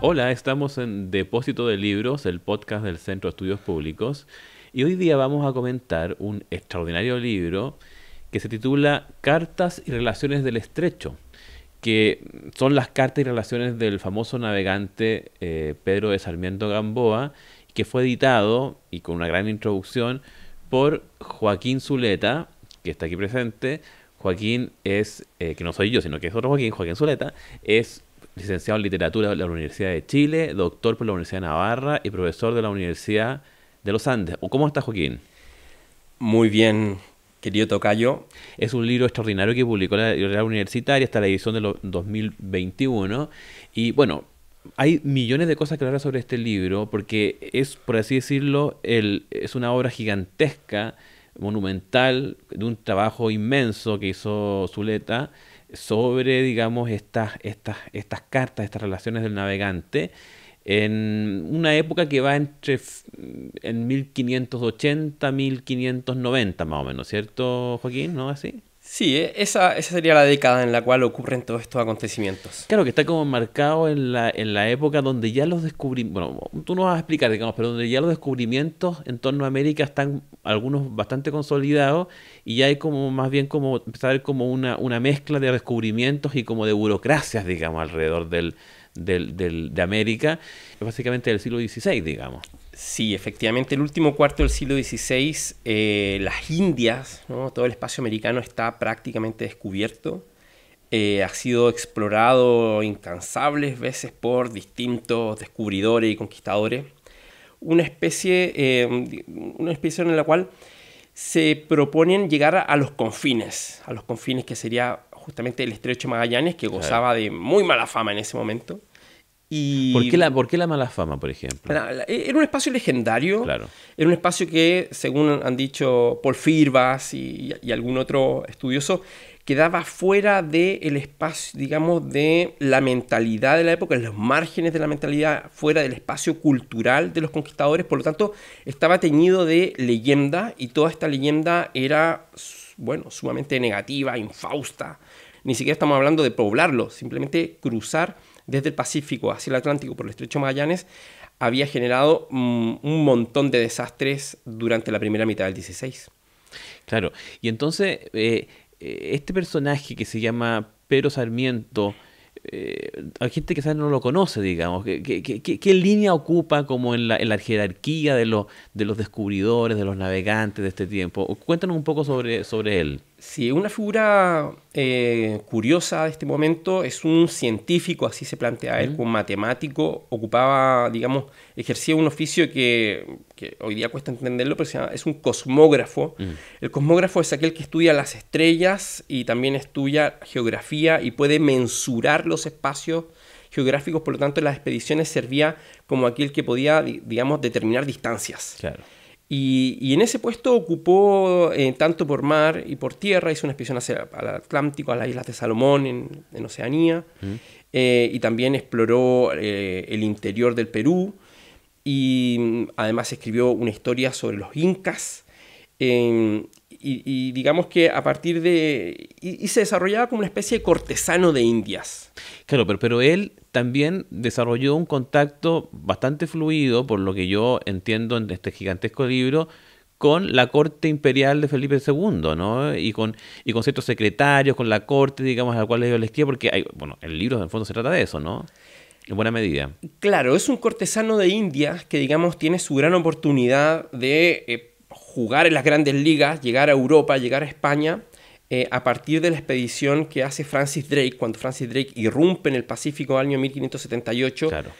Hola, estamos en Depósito de Libros, el podcast del Centro de Estudios Públicos, y hoy día vamos a comentar un extraordinario libro que se titula Cartas y Relaciones del Estrecho, que son las cartas y relaciones del famoso navegante eh, Pedro de Sarmiento Gamboa, que fue editado, y con una gran introducción, por Joaquín Zuleta, que está aquí presente, Joaquín es, eh, que no soy yo, sino que es otro Joaquín, Joaquín Zuleta, es licenciado en literatura de la Universidad de Chile, doctor por la Universidad de Navarra y profesor de la Universidad de los Andes. ¿Cómo está Joaquín? Muy bien, querido Tocayo. Es un libro extraordinario que publicó la Universidad Universitaria hasta la edición de 2021. Y bueno, hay millones de cosas que hablar sobre este libro porque es, por así decirlo, el, es una obra gigantesca monumental de un trabajo inmenso que hizo Zuleta sobre, digamos, estas, estas, estas cartas, estas relaciones del navegante, en una época que va entre en 1580, 1590 más o menos, ¿cierto, Joaquín? ¿No así? Sí, e, esa, esa sería la década en la cual ocurren todos estos acontecimientos. Claro, que está como marcado en la, en la época donde ya los descubrimientos, bueno, tú no vas a explicar, digamos, pero donde ya los descubrimientos en torno a América están algunos bastante consolidados y ya hay como más bien como empezar como una, una mezcla de descubrimientos y como de burocracias, digamos, alrededor del, del, del, de América, Es básicamente del siglo XVI, digamos. Sí, efectivamente, el último cuarto del siglo XVI, eh, las Indias, todo el espacio americano está prácticamente descubierto. Eh, ha sido explorado incansables veces por distintos descubridores y conquistadores. Una especie, eh, una especie en la cual se proponen llegar a los confines, a los confines que sería justamente el estrecho Magallanes, que gozaba de muy mala fama en ese momento. ¿Por, qué la, mala fama, por ejemplo? Eh, era un espacio legendario. Era un espacio que, según han dicho Paul y, algún otro estudioso, quedaba fuera del espacio, digamos, de la mentalidad de la época, en los márgenes de la mentalidad, fuera del espacio cultural de los conquistadores, por lo tanto, estaba teñido de leyenda y toda esta leyenda era, bueno, sumamente negativa, infausta. Ni siquiera estamos hablando de poblarlo, simplemente cruzar desde el Pacífico hacia el Atlántico por el estrecho Magallanes había generado mm, un montón de desastres durante la primera mitad del 16. Claro, y entonces eh, eh, este personaje que se llama Pedro Sarmiento, eh, hay gente que quizás no lo conoce, digamos. ¿Qué, qué, línea ocupa como en la, jerarquía de los, descubridores, de los navegantes de este tiempo? Cuéntanos un poco sobre él. Sí, una figura eh, curiosa de este momento es un científico, así se plantea él, un matemático, ocupaba, digamos, ejercía un oficio que, hoy día cuesta entenderlo, pero se llama, es un cosmógrafo. Mm. El cosmógrafo es aquel que estudia las estrellas y también estudia geografía y puede mensurar los espacios geográficos, por lo tanto, en las expediciones servía como aquel que podía, digamos, determinar distancias. Claro. Y, en ese puesto ocupó, eh, tanto por mar y por tierra, hizo una expedición hacia, al Atlántico, a las Islas de Salomón, en, Oceanía, mm. eh, y también exploró eh, el interior del Perú, y mm, además escribió una historia sobre los incas, em, y, digamos que a partir de... Y, se desarrollaba como una especie de cortesano de Indias. Claro, pero, pero él también desarrolló un contacto bastante fluido, por lo que yo entiendo en este gigantesco libro, con la corte imperial de Felipe II, ¿no? Y con, y con ciertos secretarios, con la corte, digamos, a la cual le dio la estía, porque, hay, bueno, el libro en el fondo se trata de eso, ¿no? En buena medida. Claro, es un cortesano de indias que, digamos, tiene su gran oportunidad de eh, jugar en las grandes ligas, llegar a Europa, llegar a España, eh, a partir de la expedición que hace Francis Drake, cuando Francis Drake irrumpe en el Pacífico año 1578, claro.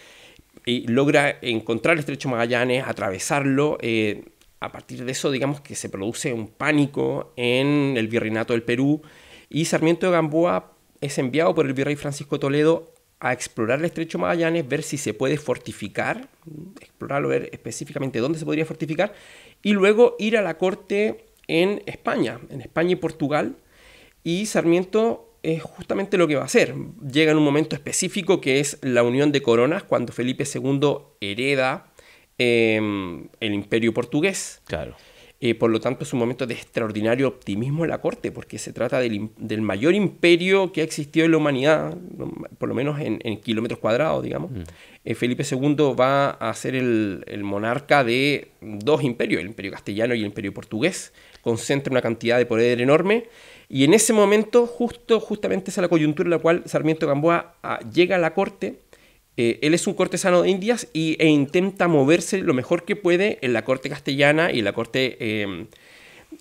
y logra encontrar el estrecho Magallanes, atravesarlo. Eh, a partir de eso, digamos que se produce un pánico en el virreinato del Perú y Sarmiento de Gamboa es enviado por el virrey Francisco Toledo a explorar el estrecho Magallanes, ver si se puede fortificar, explorarlo, ver específicamente dónde se podría fortificar y luego ir a la corte en España, en España y Portugal, y Sarmiento es justamente lo que va a hacer. Llega en un momento específico que es la unión de coronas, cuando Felipe II hereda em, el imperio portugués. Claro. Eh, por lo tanto, es un momento de extraordinario optimismo en la corte, porque se trata del, mayor imperio que ha existido en la humanidad, por lo menos en, kilómetros cuadrados, digamos. Mm. Eh, Felipe II va a ser el, monarca de dos imperios, el imperio castellano y el imperio portugués. Concentra una cantidad de poder enorme. Y en ese momento, justo, justamente, es la coyuntura en la cual Sarmiento Gamboa ah, llega a la corte eh, él es un cortesano de Indias y, e intenta moverse lo mejor que puede en la corte castellana y en la corte em,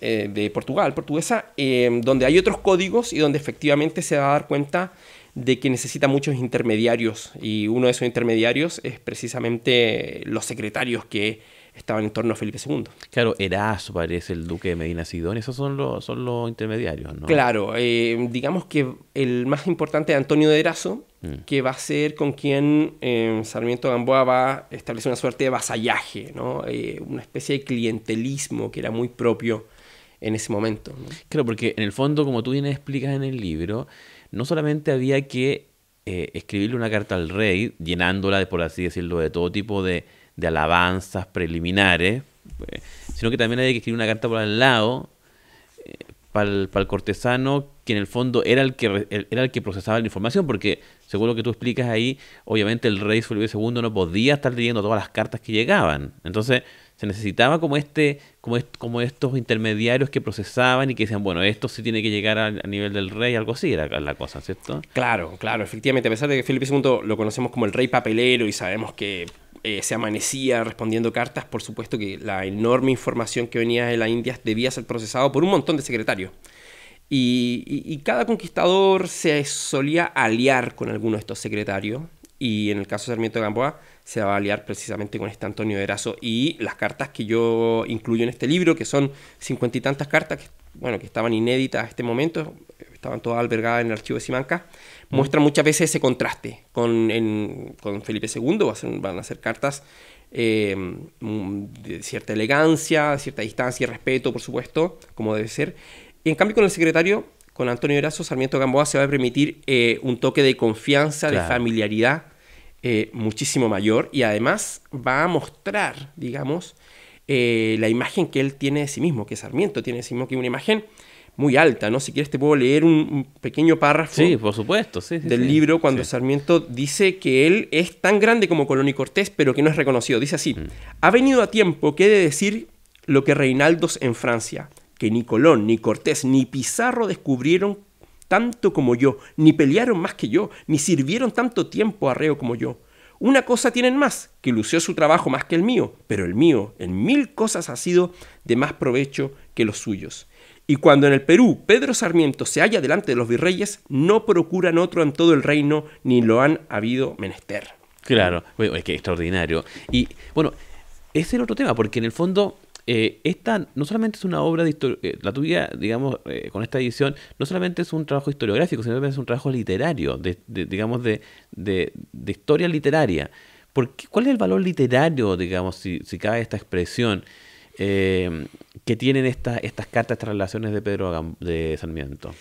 eh, de Portugal, portuguesa, em, donde hay otros códigos y donde efectivamente se va a dar cuenta de que necesita muchos intermediarios y uno de esos intermediarios es precisamente los secretarios que estaban en torno a Felipe II. Claro, Eraso parece el duque de Medina Sidón, esos son los, son los intermediarios, ¿no? Claro, eh, digamos que el más importante es Antonio de Eraso, Mm. que va a ser con quien eh, Sarmiento Gamboa va a establecer una suerte de vasallaje, ¿no? Eh, una especie de clientelismo que era muy propio en ese momento. Claro, porque en el fondo, como tú bien explicas en el libro, no solamente había que eh, escribirle una carta al rey, llenándola, por así decirlo, de todo tipo de, de alabanzas preliminares, sino que también había que escribir una carta por al lado para el, cortesano, que en el fondo era el que era el que procesaba la información, porque según lo que tú explicas ahí, obviamente el rey Felipe II no podía estar leyendo todas las cartas que llegaban. Entonces, se necesitaba como este, como, estos intermediarios que procesaban y que decían, bueno, esto sí tiene que llegar a, nivel del rey, algo así era la cosa, ¿cierto? Claro, claro, efectivamente, a pesar de que Felipe II lo conocemos como el rey papelero y sabemos que eh, se amanecía respondiendo cartas, por supuesto que la enorme información que venía de la India debía ser procesada por un montón de secretarios. Y, cada conquistador se solía aliar con alguno de estos secretarios. Y en el caso de Sarmiento de Gamboa, se va a aliar precisamente con este Antonio de Erazo. Y las cartas que yo incluyo en este libro, que son cincuenta y tantas cartas, que, bueno, que estaban inéditas a este momento, estaban todas albergadas en el archivo de Simancas, muestra muchas veces ese contraste. Con, Felipe II van a ser cartas em, mm, de cierta elegancia, cierta distancia y respeto, por supuesto, como debe ser. en cambio con el secretario, con Antonio Erazo, Sarmiento Gamboa se va a permitir eh, un toque de confianza, de familiaridad eh, muchísimo mayor y además va a mostrar, digamos, eh, la imagen que él tiene de sí mismo, que Sarmiento tiene de sí mismo, que una imagen muy alta, ¿no? Si quieres te puedo leer un, pequeño párrafo por supuesto. del libro cuando Sarmiento dice que él es tan grande como Colón y Cortés, pero que no es reconocido. Dice así, mm. ha venido a tiempo que he de decir lo que Reinaldos en Francia, que ni Colón, ni Cortés, ni Pizarro descubrieron tanto como yo, ni pelearon más que yo, ni sirvieron tanto tiempo a reo como yo. Una cosa tienen más, que lució su trabajo más que el mío, pero el mío en mil cosas ha sido de más provecho que los suyos. Y cuando en el Perú Pedro Sarmiento se halla delante de los virreyes, no procuran otro en todo el reino, ni lo han habido menester. Claro, es que extraordinario. Y bueno, es el otro tema, porque en el fondo eh, esta no solamente es una obra de historia, eh, la tuya, digamos, eh, con esta edición, no solamente es un trabajo historiográfico, sino también es un trabajo literario, digamos, de, historia literaria. ¿Cuál es el valor literario, digamos, si, si cabe esta expresión? que tienen estas cartas, estas relaciones de Pedro de Sarmiento.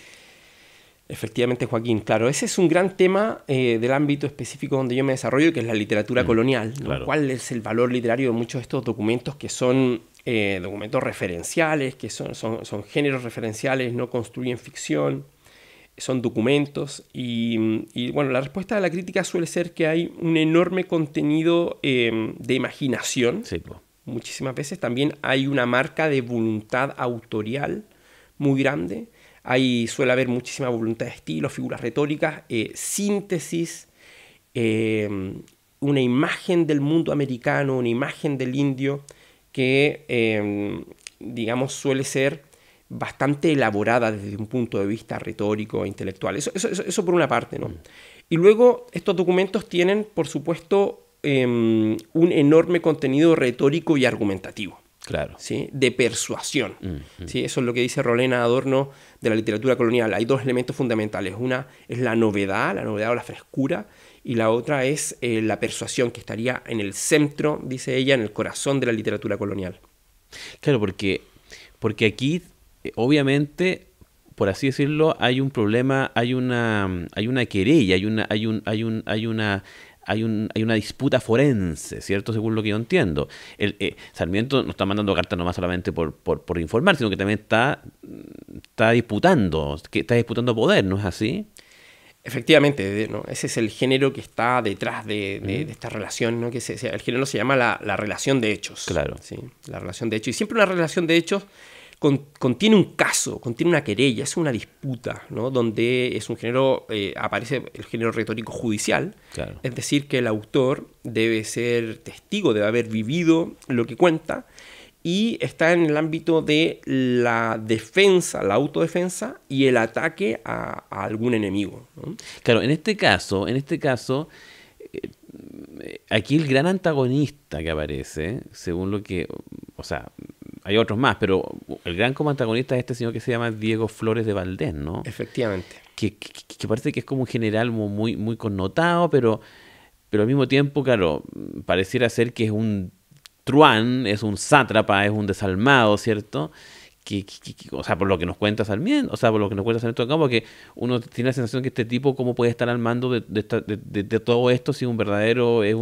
Efectivamente, Joaquín, claro, ese es un gran tema eh, del ámbito específico donde yo me desarrollo, que es la literatura mm, colonial, cuál es el valor literario de muchos de estos documentos que son eh, documentos referenciales, que son, son, son, géneros referenciales, no construyen ficción, son documentos. Y, bueno, la respuesta de la crítica suele ser que hay un enorme contenido eh, de imaginación. Sí, muchísimas veces. También hay una marca de voluntad autorial muy grande. Ahí suele haber muchísima voluntad de estilo, figuras retóricas, eh, síntesis, eh, una imagen del mundo americano, una imagen del indio que, eh, digamos, suele ser bastante elaborada desde un punto de vista retórico e intelectual. Eso, eso por una parte, ¿no? Mm. Y luego estos documentos tienen, por supuesto, Em, un enorme contenido retórico y argumentativo. Claro. ¿sí? De persuasión. ¿sí? Eso es lo que dice Rolena Adorno de la literatura colonial. Hay dos elementos fundamentales. Una es la novedad, la novedad o la frescura, y la otra es eh, la persuasión, que estaría en el centro, dice ella, en el corazón de la literatura colonial. Claro, porque, porque aquí, eh, obviamente, por así decirlo, hay un problema, hay una, hay una querella, hay una, hay un, hay un, hay una hay, una disputa forense, ¿cierto? Según lo que yo entiendo. El, eh, Sarmiento no está mandando cartas nomás solamente por, por, informar, sino que también está, mm, está disputando, que está disputando poder, ¿no es así? Efectivamente, ¿no? ese es el género que está detrás de, esta relación, ¿no? que el género se llama la, relación de hechos. Claro. ¿sí? La relación de hechos. Y siempre una relación de hechos contiene un caso, contiene una querella, es una disputa, ¿no? donde es un género, eh, aparece el género retórico judicial, es decir, que el autor debe ser testigo, debe haber vivido lo que cuenta, y está en el ámbito de la defensa, la autodefensa y el ataque a, algún enemigo. Claro, en este caso, en este caso, eh, aquí el gran antagonista que aparece, según lo que, o sea, hay otros más, pero el gran como antagonista es este señor que se llama Diego Flores de Valdés, ¿no? Efectivamente. Que, parece que es como un general muy, muy connotado, pero, pero al mismo tiempo, claro, pareciera ser que es un truán, es un sátrapa, es un desalmado, ¿cierto? que, o sea, por lo que nos al Sarmiento, o sea, por lo que nos cuentas cuenta esto acá, porque uno tiene la sensación que este tipo, ¿cómo puede estar al mando de, de, todo esto si un verdadero, es,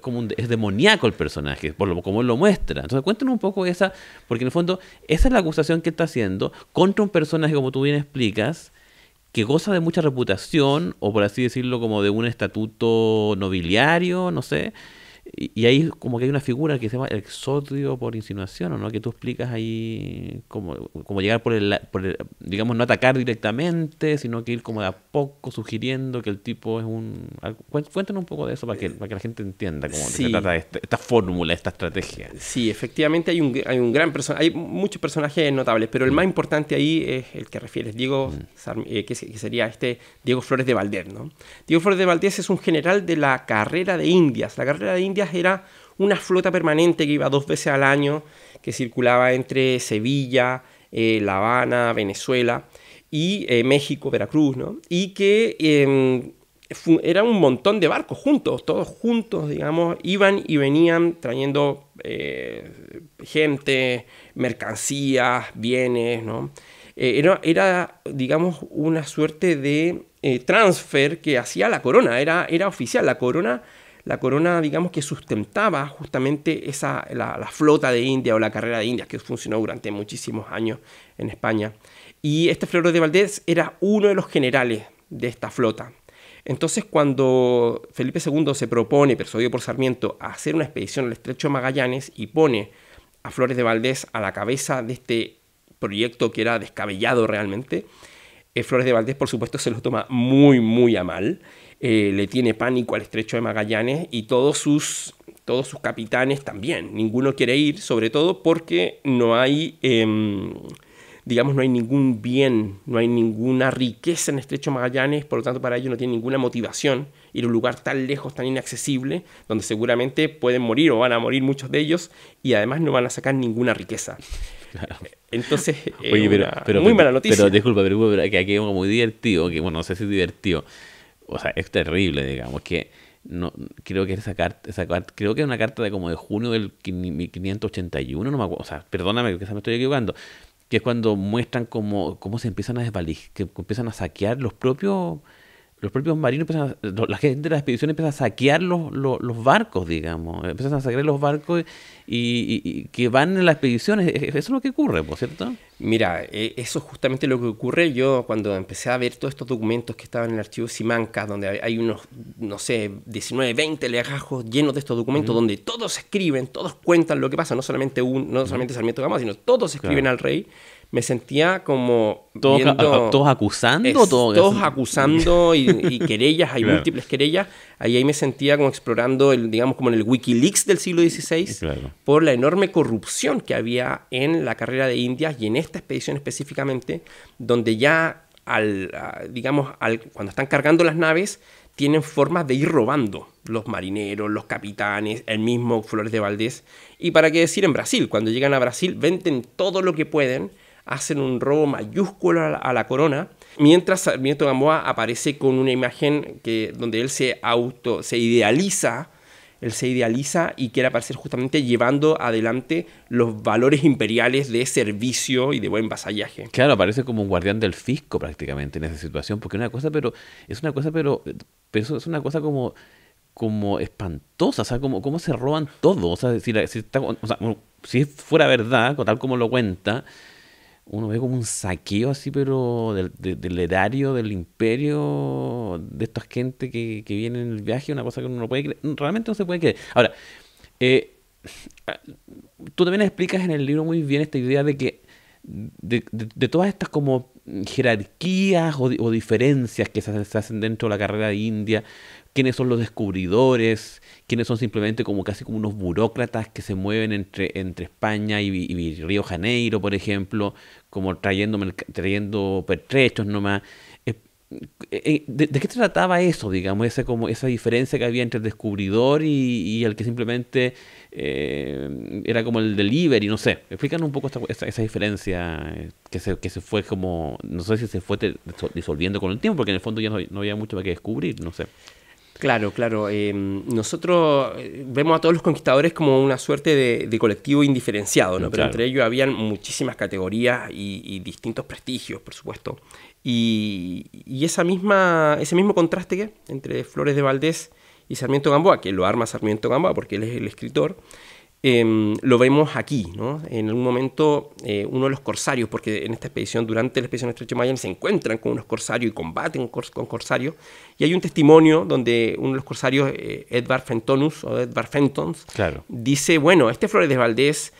como un, es demoníaco el personaje, por lo como él lo muestra? Entonces cuéntanos un poco esa, porque en el fondo esa es la acusación que está haciendo contra un personaje, como tú bien explicas, que goza de mucha reputación, o por así decirlo, como de un estatuto nobiliario, no sé, y, ahí como que hay una figura que se llama exodio por insinuación, ¿o ¿no? Que tú explicas ahí como, como llegar por el, digamos, no atacar directamente, sino que ir como de a poco sugiriendo que el tipo es un... Cuéntanos un poco de eso para que, eh, para que la gente entienda cómo se trata este, esta, fórmula, esta estrategia. Sí, efectivamente hay un, hay un gran hay muchos personajes notables, pero el mm. más importante ahí es el que refieres, Diego, mm. eh, que, sería este Diego Flores de Valdés, ¿no? Diego Flores de Valdés es un general de la carrera de Indias. La carrera de Indias era una flota permanente que iba dos veces al año, que circulaba entre Sevilla, eh, La Habana, Venezuela y eh, México, Veracruz, ¿no? Y que em, era un montón de barcos juntos, todos juntos, digamos, iban y venían trayendo eh, gente, mercancías, bienes, ¿no? Era, digamos, una suerte de transfer que hacía la corona, era, era oficial, la corona la corona, digamos que sustentaba justamente esa, la, flota de India o la carrera de Indias que funcionó durante muchísimos años en España. Y este Flores de Valdés era uno de los generales de esta flota. Entonces, cuando Felipe II se propone, persuadido por Sarmiento, a hacer una expedición al estrecho de Magallanes y pone a Flores de Valdés a la cabeza de este proyecto que era descabellado realmente, eh, Flores de Valdés, por supuesto, se lo toma muy, muy a mal. Eh, le tiene pánico al estrecho de Magallanes y todos sus, todos sus capitanes también. Ninguno quiere ir, sobre todo porque no hay, em, digamos, no hay ningún bien, no hay ninguna riqueza en el estrecho de Magallanes, por lo tanto, para ellos no tiene ninguna motivación ir a un lugar tan lejos, tan inaccesible, donde seguramente pueden morir o van a morir muchos de ellos y además no van a sacar ninguna riqueza. Claro. Entonces, eh, pero, muy mala noticia. Pero disculpa, pero, que aquí es muy divertido, que bueno, no sé si es divertido, o sea, es terrible, digamos, que no creo que esa creo que es una carta de como de junio del 1581, no me acuerdo, o sea, perdóname, que me estoy equivocando, que es cuando muestran cómo, cómo se empiezan a desvalijar que empiezan a saquear los propios los propios marinos la gente de la expedición empieza a saquear los, los, barcos, digamos, empiezan a saquear los barcos y, y, que van en las expediciones, e, e, eso es lo que ocurre, ¿por cierto? Mira, e, eso es justamente lo que ocurre. Yo cuando empecé a ver todos estos documentos que estaban en el archivo Simancas, donde hay unos, no sé, 19, 20 legajos llenos de estos documentos, donde todos escriben, todos cuentan lo que pasa, no solamente un, no solamente Sarmiento Gamá, sino todos escriben al rey me sentía como. Todos, todos acusando, todos acusando y, querellas, hay múltiples querellas. Ahí, ahí me sentía como explorando, el, digamos, como en el Wikileaks del siglo XVI, por la enorme corrupción que había en la carrera de Indias y en esta expedición específicamente, donde ya, al, digamos, al, cuando están cargando las naves, tienen formas de ir robando los marineros, los capitanes, el mismo Flores de Valdés. Y para qué decir en Brasil, cuando llegan a Brasil, venden todo lo que pueden hacen un robo mayúsculo a la, corona, mientras Sarmiento Gamboa aparece con una imagen que, donde él se auto, se idealiza, él se idealiza y quiere aparecer justamente llevando adelante los valores imperiales de servicio y de buen vasallaje. Claro, aparece como un guardián del fisco prácticamente en esa situación, porque una cosa, pero es una cosa, pero, pero es una cosa como como espantosa, o sea, como, cómo se roban todo, o sea, si, o si fuera verdad, tal como lo cuenta, uno ve como un saqueo así, pero del, del erario, del imperio, de esta gente que, que viene en el viaje, una cosa que uno no puede creer, realmente no se puede creer. Ahora, eh, tú también explicas en el libro muy bien esta idea de que de, todas estas como jerarquías o, diferencias que se, hacen dentro de la carrera de India, quiénes son los descubridores, quiénes son simplemente como casi como unos burócratas que se mueven entre, entre España y, Río Janeiro, por ejemplo, como trayendo, trayendo pertrechos nomás. Eh, eh, ¿De, ¿De, qué trataba eso, digamos, esa, como, esa diferencia que había entre el descubridor y, el que simplemente eh, era como el delivery? No sé, explícanos un poco esa, diferencia que se, que se fue como, no sé si se fue disolviendo con el tiempo, porque en el fondo ya no, había mucho más que descubrir, no sé. Claro, claro. Em, nosotros eh, vemos a todos los conquistadores como una suerte de, colectivo indiferenciado, ¿no? Pero entre ellos habían muchísimas categorías y, distintos prestigios, por supuesto. Y, esa misma, ese mismo contraste que entre Flores de Valdés y Sarmiento Gamboa, que lo arma Sarmiento Gamboa porque él es el escritor, Em, lo vemos aquí, ¿no? En algún momento eh, uno de los corsarios, porque en esta expedición, durante la expedición de Estrecho Mayan, se encuentran con unos corsarios y combaten con corsarios, y hay un testimonio donde uno de los corsarios, Edward eh, Edvard Fentonus o Edvard Fentons, dice, bueno, este Flores de Valdés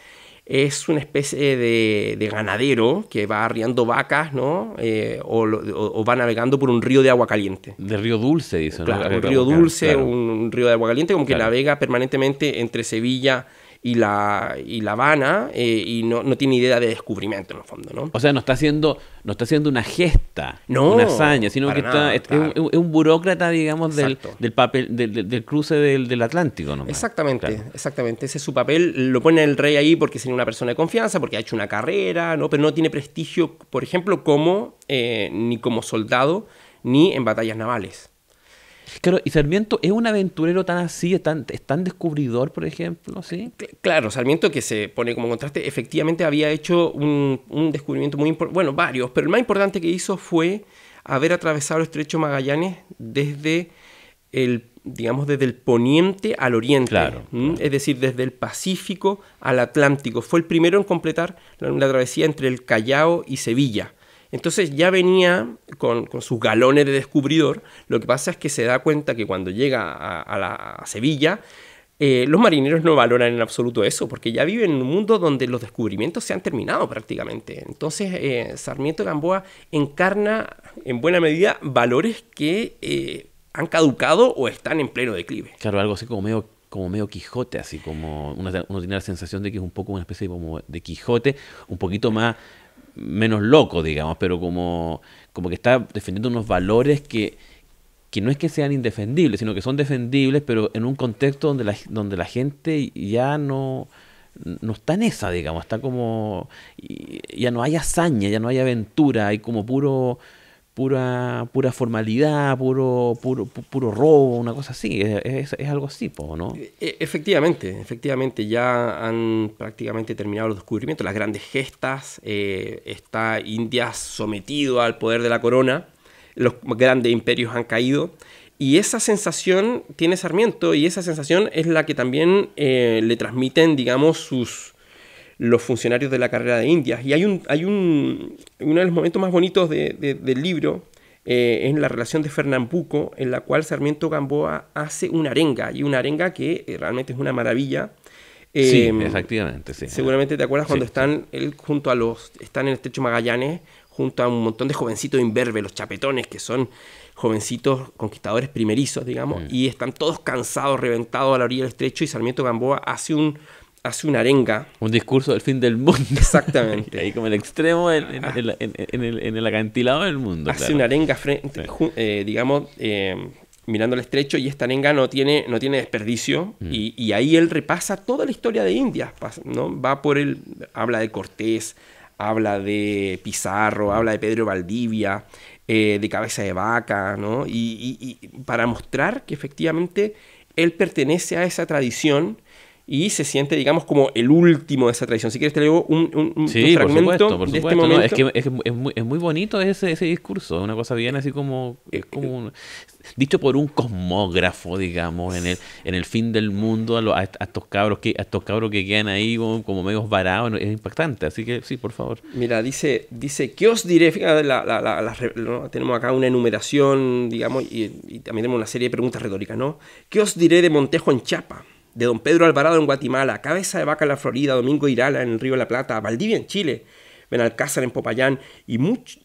es una especie de, ganadero que va arriando vacas, ¿no? Eh, o, va navegando por un río de agua caliente. De río dulce, dice. Claro, un río dulce, un, río de agua caliente, como que navega permanentemente entre Sevilla y la, y la vana eh, y no, no, tiene idea de descubrimiento en el fondo, ¿no? O sea, no está haciendo, no está haciendo una gesta, no, una hazaña, sino que es, un, burócrata, digamos, del, del, papel, del, del cruce del, del Atlántico, ¿no? Exactamente, exactamente. Ese es su papel. Lo pone el rey ahí porque sería una persona de confianza, porque ha hecho una carrera, ¿no? Pero no tiene prestigio, por ejemplo, como eh, ni como soldado, ni en batallas navales. Claro, y Sarmiento es un aventurero tan así, tan, descubridor, por ejemplo, ¿sí? Claro, Sarmiento que se pone como contraste, efectivamente había hecho un, descubrimiento muy importante, bueno, varios, pero el más importante que hizo fue haber atravesado el estrecho Magallanes desde el digamos desde el poniente al oriente, claro, es decir, desde el Pacífico al Atlántico. Fue el primero en completar la travesía entre el Callao y Sevilla. Entonces ya venía con, sus galones de descubridor. Lo que pasa es que se da cuenta que cuando llega a, la, Sevilla, eh, los marineros no valoran en absoluto eso, porque ya viven en un mundo donde los descubrimientos se han terminado prácticamente. Entonces, eh, Sarmiento Gamboa encarna en buena medida valores que eh, han caducado o están en pleno declive. Claro, algo así como medio, como medio Quijote, así como uno tiene la sensación de que es un poco una especie de Quijote, un poquito más menos loco, digamos, pero como, como que está defendiendo unos valores que, que no es que sean indefendibles, sino que son defendibles, pero en un contexto donde la, donde la gente ya no, no está en esa, digamos, está como, ya no hay hazaña, ya no hay aventura, hay como puro pura, pura formalidad, puro, puro, puro robo, una cosa así. Es, algo así, ¿no? E, e, efectivamente, efectivamente. Ya han prácticamente terminado los descubrimientos, las grandes gestas. Eh, está India sometido al poder de la corona. Los grandes imperios han caído. Y esa sensación tiene Sarmiento y esa sensación es la que también eh, le transmiten, digamos, sus, los funcionarios de la carrera de Indias. Y hay un, hay un uno de los momentos más bonitos del libro, eh, es la relación de Fernambuco, en la cual Sarmiento Gamboa hace una arenga, y una arenga que eh, realmente es una maravilla. sí, eh, efectivamente, sí. Seguramente te acuerdas cuando están él junto a los, están en el estrecho Magallanes, junto a un montón de jovencitos imberbe, los chapetones, que son jovencitos conquistadores primerizos, digamos, mm. y están todos cansados, reventados a la orilla del estrecho, y Sarmiento Gamboa hace un hace una arenga. Un discurso del fin del mundo. Exactamente. Ahí como el extremo ah. en, el, acantilado del mundo. Hace una arenga frente, eh, digamos, eh, mirando al estrecho y esta arenga no tiene, no tiene desperdicio. Mm. Y, ahí él repasa toda la historia de India. ¿no? Va por el, habla de Cortés, habla de Pizarro, mm. habla de Pedro Valdivia, eh, de Cabeza de Vaca, ¿no? y para mostrar que efectivamente él pertenece a esa tradición y se siente, digamos, como el último de esa traición Si quieres, te leo un, un, sí, fragmento este momento. es que es, muy, es, muy, bonito ese, ese discurso, una cosa bien así como, eh, es como eh, dicho por un cosmógrafo, digamos, en el, en el fin del mundo, a, los, estos cabros que, a que quedan ahí como, como medios varados, es impactante, así que sí, por favor. Mira, dice, dice ¿qué os diré? la, tenemos acá una enumeración, digamos, y, y también tenemos una serie de preguntas retóricas, ¿no? ¿Qué os diré de Montejo en Chapa? de Don Pedro Alvarado en Guatemala, Cabeza de Vaca en la Florida, Domingo Irala en el Río de la Plata, Valdivia en Chile, Benalcázar en Popayán y,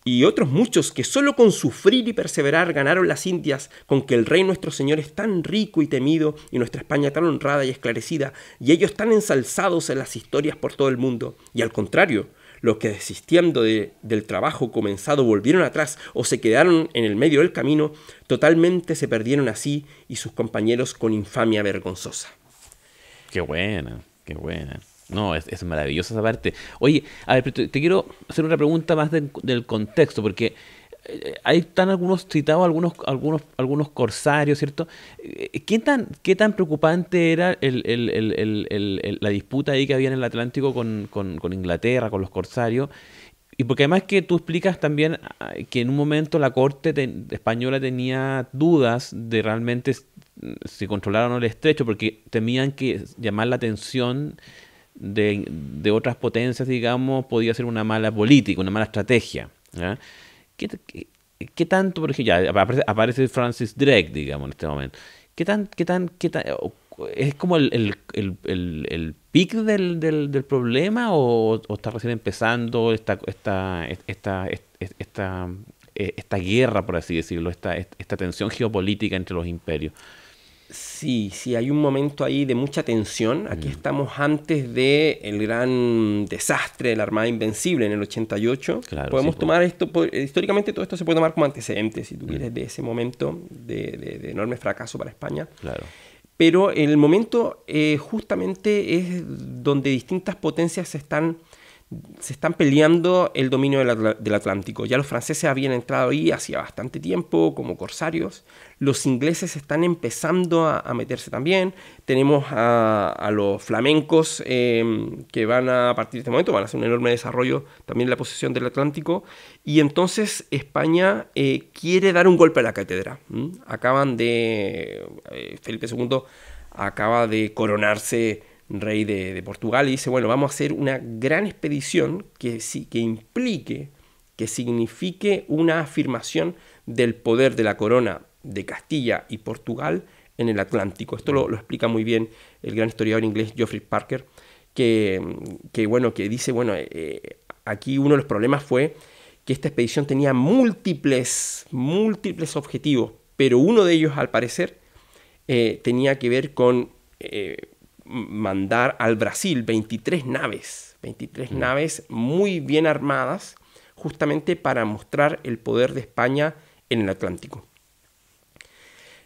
y otros muchos que solo con sufrir y perseverar ganaron las Indias, con que el Rey nuestro Señor es tan rico y temido y nuestra España tan honrada y esclarecida, y ellos tan ensalzados en las historias por todo el mundo. Y al contrario, los que desistiendo del trabajo comenzado volvieron atrás o se quedaron en el medio del camino, totalmente se perdieron así y sus compañeros con infamia vergonzosa. Qué buena, qué buena. No, es, maravillosa esa parte. Oye, a ver, te, quiero hacer una pregunta más del contexto, porque eh, hay están algunos citados algunos algunos algunos corsarios cierto eh, qué tan qué tan preocupante era el, la disputa ahí que había en el Atlántico con, con, con Inglaterra con los corsarios y porque además que tú explicas también ah, que en un momento la corte española tenía dudas de realmente si controlaron o el estrecho, porque temían que llamar la atención de, otras potencias, digamos, podía ser una mala política, una mala estrategia. ¿Qué, tanto, porque ya aparece, aparece, Francis Drake, digamos, en este momento? ¿Qué tan, qué tan, qué tan, es como el, el, pic del, del, problema o, está recién empezando esta, esta, esta, eh, esta, guerra, por así decirlo, esta, esta tensión geopolítica entre los imperios? Sí, sí, hay un momento ahí de mucha tensión. Aquí mm. estamos antes del gran desastre de la Armada Invencible en el 88. Podemos tomar esto, históricamente todo esto se puede tomar como antecedente, si tú mm. quieres, de ese momento de, de, enorme fracaso para España. Claro pero el momento eh, justamente es donde distintas potencias están se están peleando el dominio del, Atlántico. Ya los franceses habían entrado ahí hacía bastante tiempo como corsarios. Los ingleses están empezando a, meterse también. Tenemos a, los flamencos em, que van a, partir de este momento, van a hacer un enorme desarrollo también en la posesión del Atlántico. Y entonces España eh, quiere dar un golpe a la cátedra. Acaban de... Eh, Felipe II acaba de coronarse rey de, Portugal, y dice, bueno, vamos a hacer una gran expedición que, que implique, que signifique una afirmación del poder de la corona de Castilla y Portugal en el Atlántico. Esto lo, explica muy bien el gran historiador inglés Geoffrey Parker, que, bueno, que dice, bueno, eh, eh, aquí uno de los problemas fue que esta expedición tenía múltiples, múltiples objetivos, pero uno de ellos, al parecer, eh, tenía que ver con mandar al Brasil 23 naves, 23 mm. naves muy bien armadas, justamente para mostrar el poder de España en el Atlántico.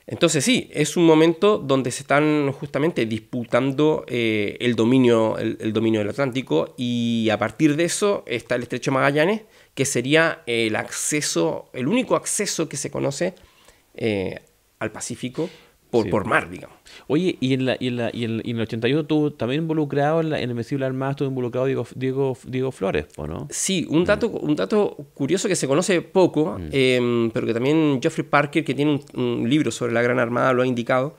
Entonces sí, es un momento donde se están justamente disputando eh, el, dominio, el, dominio del Atlántico y a partir de eso está el Estrecho Magallanes, que sería el acceso, el único acceso que se conoce eh, al Pacífico por, mar, digamos. Oye, y en, la, y la, y el 81 tú también involucrado, en, la, el Invencible Armada estuvo involucrado Diego, Flores, ¿o no? Sí, un dato, mm. un dato curioso que se conoce poco, mm. em, pero que también Geoffrey Parker, que tiene un, libro sobre la Gran Armada, lo ha indicado.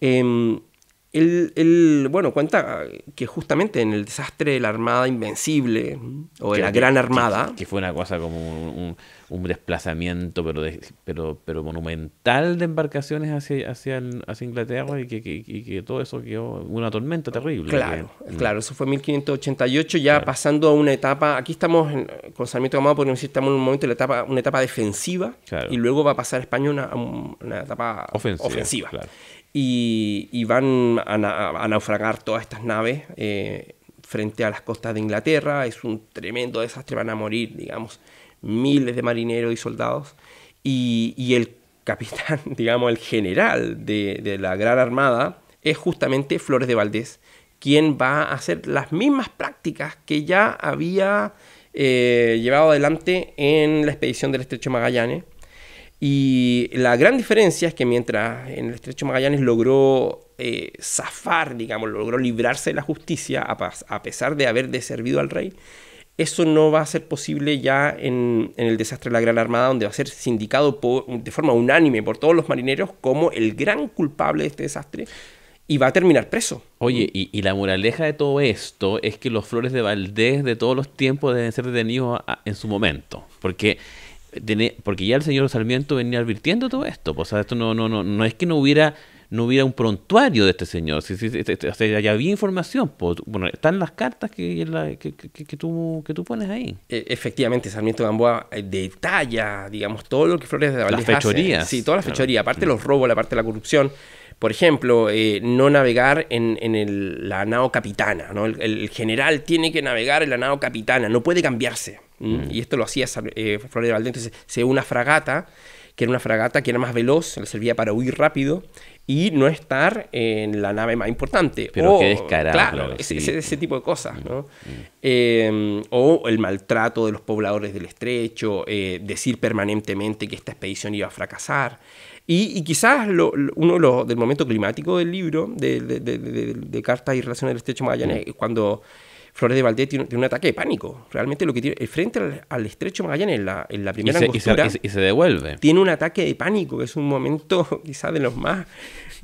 Em, él, bueno, cuenta que justamente en el desastre de la Armada Invencible, o de la Gran Armada... Que, fue una cosa como un un desplazamiento pero, pero, pero monumental de embarcaciones hacia, hacia, Inglaterra y que, todo eso quedó una tormenta terrible. Claro, mm. claro, eso fue 1588, ya pasando a una etapa, aquí estamos en, con Sarmiento Camado porque estamos en un momento en la etapa, una etapa defensiva y luego va a pasar España una, una etapa ofensiva. Y, van a, naufragar todas estas naves. Eh, frente a las costas de Inglaterra, es un tremendo desastre, van a morir, digamos, miles de marineros y soldados, y, el capitán, digamos, el general de, la Gran Armada es justamente Flores de Valdés, quien va a hacer las mismas prácticas que ya había eh, llevado adelante en la expedición del Estrecho Magallanes. Y la gran diferencia es que mientras en el Estrecho Magallanes logró eh, zafar, digamos, logró librarse de la justicia a pesar de haber deservido al rey, eso no va a ser posible ya en, el desastre de la Gran Armada, donde va a ser sindicado de forma unánime por todos los marineros como el gran culpable de este desastre y va a terminar preso. Oye, y, la moraleja de todo esto es que los flores de Valdés de todos los tiempos deben ser detenidos en su momento, porque porque ya el señor Sarmiento venía advirtiendo todo esto, pues, o sea, esto no no no no es que no hubiera no hubiera un prontuario de este señor. Si, este, este, sea, ya había información. Pues, bueno, están las cartas que, que, tú, que tú pones ahí. E, efectivamente, Sarmiento Gamboa eh, detalla, digamos, todo lo que Flores de Valdés Las fechorías. Sí, todas las Aparte mm. los robos, la parte de la corrupción por ejemplo, eh, no navegar en, la nao capitana. El, general tiene que navegar en la nao capitana, no puede cambiarse. Mm. Y esto lo hacía eh, Flores de Valdés. Entonces, se una fragata que era una fragata que era más veloz, le servía para huir rápido y no estar en la nave más importante. Pero que qué descarado. Claro, ese, tipo de cosas, ¿no? Em, o el maltrato de los pobladores del estrecho, eh, decir permanentemente que esta expedición iba a fracasar. Y, quizás uno de los, del momento climático del libro, de, Cartas y Relaciones del Estrecho Magallanes, es cuando Flores de Valdés tiene, un ataque de pánico. Realmente lo que tiene, frente al, estrecho Magallanes en la, primera y se, y, se, devuelve. Tiene un ataque de pánico, que es un momento quizás de los más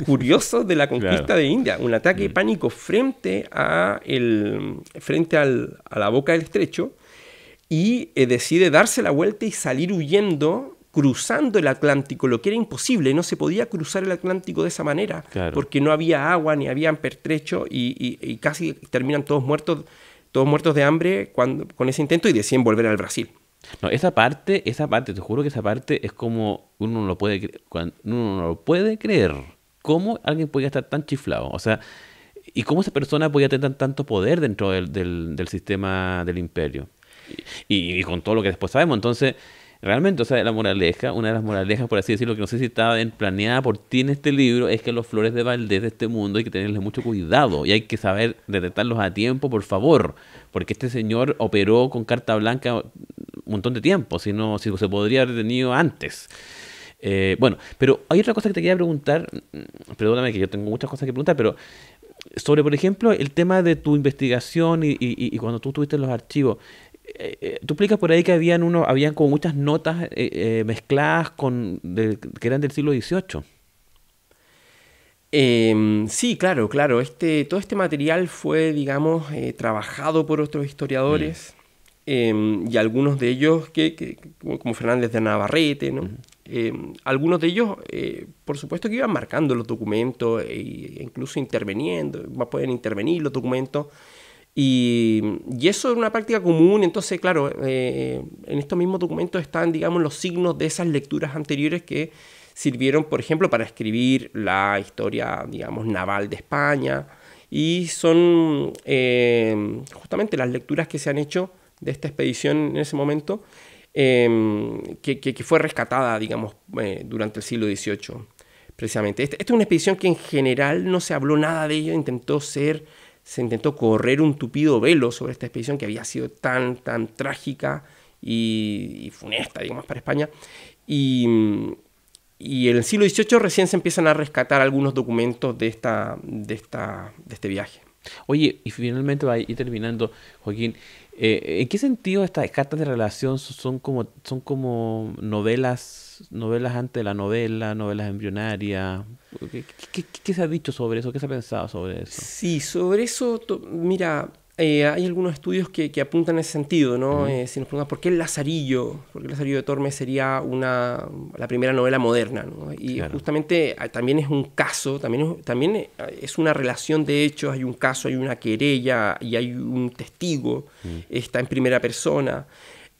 curiosos de la conquista de India. Un ataque de mm. pánico frente, a el, frente al, a la boca del estrecho y eh, decide darse la vuelta y salir huyendo cruzando el Atlántico, lo que era imposible, no se podía cruzar el Atlántico de esa manera, porque no había agua, ni habían pertrecho, y, casi terminan todos muertos, todos muertos de hambre con ese intento y deciden volver al Brasil. No, esa parte, esa parte, te juro que esa parte es como uno no lo puede, uno puede creer. ¿Cómo alguien podía estar tan chiflado? O sea, ¿y cómo esa persona podía tener tanto poder dentro del, sistema del imperio? y, con todo lo que después sabemos. Entonces, Realmente, o sea, la moraleja, una de las moralejas, por así decirlo, que no sé si estaba planeada por ti en este libro, es que los flores de valdez de este mundo hay que tenerle mucho cuidado y hay que saber detectarlos a tiempo, por favor, porque este señor operó con carta blanca un montón de tiempo, si no, si se podría haber detenido antes. Eh, bueno, pero hay otra cosa que te quería preguntar, perdóname que yo tengo muchas cosas que preguntar, pero sobre, por ejemplo, el tema de tu investigación y, y cuando tú tuviste los archivos, eh, eh, tú explicas por ahí que habían uno, habían como muchas notas eh, mezcladas con que eran del siglo XVIII. Em, sí, claro, claro. Este, todo este material fue, digamos, trabajado por otros historiadores mm. em, y algunos de ellos, que, como Fernández de Navarrete, em, algunos de ellos, por supuesto que iban marcando los documentos e incluso interviniendo, pueden intervenir los documentos y, eso es una práctica común, entonces, claro, eh, eh, en estos mismos documentos están, digamos, los signos de esas lecturas anteriores que sirvieron, por ejemplo, para escribir la historia, digamos, naval de España, y son eh, justamente las lecturas que se han hecho de esta expedición en ese momento, que, fue rescatada, digamos, durante el siglo XVIII, precisamente. Este, esta, es una expedición que en general no se habló nada de ella, intentó ser se intentó correr un tupido velo sobre esta expedición que había sido tan, tan trágica y, funesta, digamos, para España. Y, en el siglo XVIII recién se empiezan a rescatar algunos documentos de, esta, de, esta, de este viaje. Oye, y finalmente va a ir terminando, Joaquín. Eh, ¿En qué sentido estas cartas de relación son como, son como novelas novelas, antes de la novela, novelas embrionarias. ¿Qué, qué, se ha dicho sobre eso? ¿Qué se ha pensado sobre eso? Sí, sobre eso, mira, eh, hay algunos estudios que, que, apuntan en ese sentido, ¿no? Eh, si nos preguntan por qué el Lazarillo, por qué el Lazarillo de Tormes sería una, la primera novela moderna, ¿no? Y justamente ah, también es un caso, también es, también eh, es una relación de hechos, hay un caso, hay una querella y hay un testigo, está en primera persona.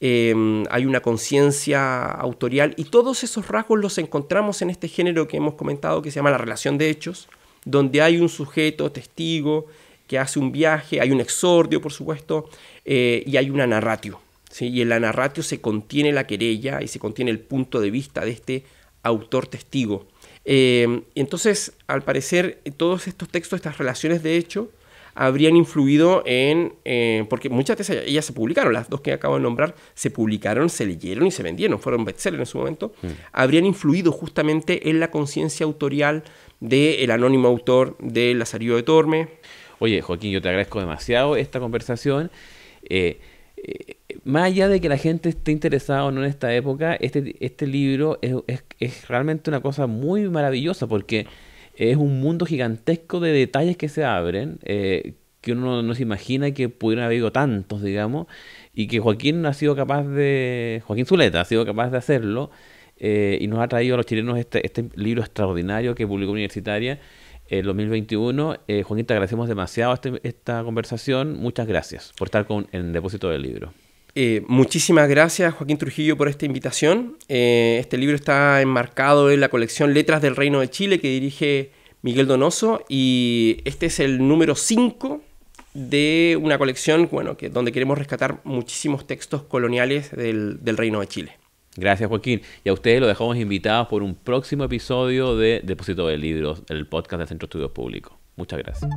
Em, hay una conciencia autorial y todos esos rasgos los encontramos en este género que hemos comentado que se llama la relación de hechos, donde hay un sujeto, testigo, que hace un viaje, hay un exordio, por supuesto, eh, y hay una narratio. Y en la narratio se contiene la querella y se contiene el punto de vista de este autor testigo. Em, entonces, al parecer, todos estos textos, estas relaciones de hecho, habrían influido en... Eh, porque muchas de ellas, ellas se publicaron, las dos que acabo de nombrar, se publicaron, se leyeron y se vendieron, fueron bestsellers en su momento, mm. habrían influido justamente en la conciencia autorial del anónimo autor de Lazarillo de Tormes. Oye, Joaquín, yo te agradezco demasiado esta conversación. Eh, eh, más allá de que la gente esté interesada o no en esta época, este, este libro es realmente una cosa muy maravillosa porque es un mundo gigantesco de detalles que se abren, eh, que uno no se imagina que pudieran haber habido tantos, digamos, y que Joaquín ha sido capaz de, Joaquín Zuleta ha sido capaz de hacerlo, eh, y nos ha traído a los chilenos este, este libro extraordinario que publicó Universitaria en eh, 2021. Eh, Joaquín, te agradecemos demasiado este, esta conversación, muchas gracias por estar con, en Depósito del Libro. Eh, muchísimas gracias Joaquín Trujillo por esta invitación. Eh, este libro está enmarcado en la colección Letras del Reino de Chile que dirige Miguel Donoso y este es el número 5 de una colección bueno, que, donde queremos rescatar muchísimos textos coloniales del, Reino de Chile. Gracias, Joaquín. Y a ustedes los dejamos invitados por un próximo episodio de Depósito de Libros, el podcast del Centro de Estudios Públicos. Muchas gracias.